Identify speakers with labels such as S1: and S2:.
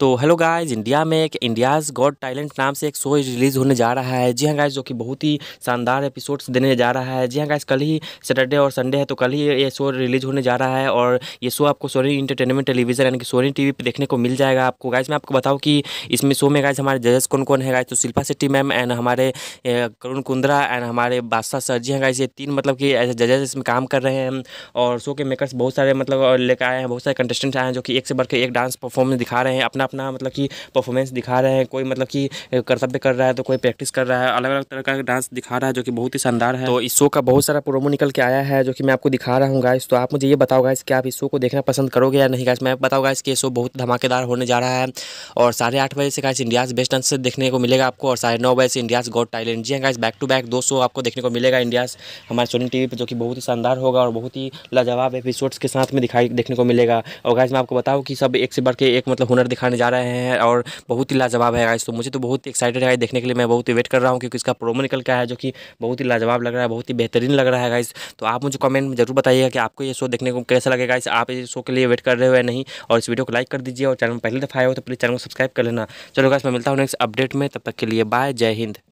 S1: तो hello guys India में एक इंडियाज़ गॉड टैलेंट नाम से एक शो रिलीज़ होने जा रहा है जी हाँ गाइज जो कि बहुत ही शानदार एपिसोड्स देने जा रहा है जी हाँ गाइज कल ही सैटरडे और संडे है तो कल ही ये शो रिलीज़ होने जा रहा है और ये शो आपको सोनी इंटरटेनमेंट टेलीविजन यानी कि सोनी टी पर देखने को मिल जाएगा आपको गाइज मैं आपको बताऊँ कि इसमें शो में गाइज हमारे जजेस कौन कौन है गाइज तो शिल्पा शेट्टी मैम एंड हमारे करुण कुंद्रा एंड हमारे बादशाह सर जी हाँ गाइज ये तीन मतलब कि एज जजेस इसमें काम कर रहे हैं और शो के मेकर्स बहुत सारे मतलब लेकर आए हैं बहुत सारे कंटेस्टेंट्स आए हैं जो कि एक से बढ़ के एक डांस परफॉर्मेंस दिखा रहे हैं अपना अपना मतलब कि परफॉर्मेंस दिखा रहे हैं कोई मतलब कि कर्तव्य कर रहा है तो कोई प्रैक्टिस कर रहा है अलग अलग तरह का डांस दिखा रहा है जो कि बहुत ही शानदार है तो इस शो का बहुत सारा प्रोमो निकल के आया है जो कि मैं आपको दिखा रहा हूँ गाइस तो आप मुझे ये बताओ गाइस कि आप इस शो को देखना पसंद करोगे या नहीं गाइस मैं बताओ गाइस कि ये शो बहुत धमाकेदार होने जा रहा है और साढ़े आठ बजे से गाइस इंडियाज़ बेस्ट डांस देखने को मिलेगा आपको और साढ़े नौ बजे से इंडियाज़ गॉड टैलेंट जी गाइस बैक टू बैक दो शो आपको देखने को मिलेगा इंडियाज़ हमारे सोनी टी पर जो कि बहुत ही शानदार होगा और बहुत ही लाजवाब एपिसोड्स के साथ में दिखाई देखने को मिलेगा और गाइस मैं आपको बताऊँ कि सब एक से बढ़ के एक मतलब हुनर दिखाने करने जा रहे हैं और बहुत ही लाजवाब है गाइस तो मुझे तो बहुत ही एक्साइटेड है देखने के लिए मैं बहुत ही वेट कर रहा हूँ क्योंकि इसका प्रोमो निकल के आया जो कि बहुत ही लाजवाब लग रहा है बहुत ही बेहतरीन लग रहा है गाइस तो आप मुझे कमेंट में जरूर बताइएगा कि आपको ये शो देखने को कैसा लगेगा गाइस आप इस शो के लिए वेट कर रहे हो या नहीं और इस वीडियो को लाइक कर दीजिए और चैनल पहले दफ़ा आए हो तो प्लीज़ चैनल को सब्सक्राइब कर लेना चलो गाइस मैं मिलता हूँ नेक्स्ट अपडेट में तब तक के लिए बाय जय हिंद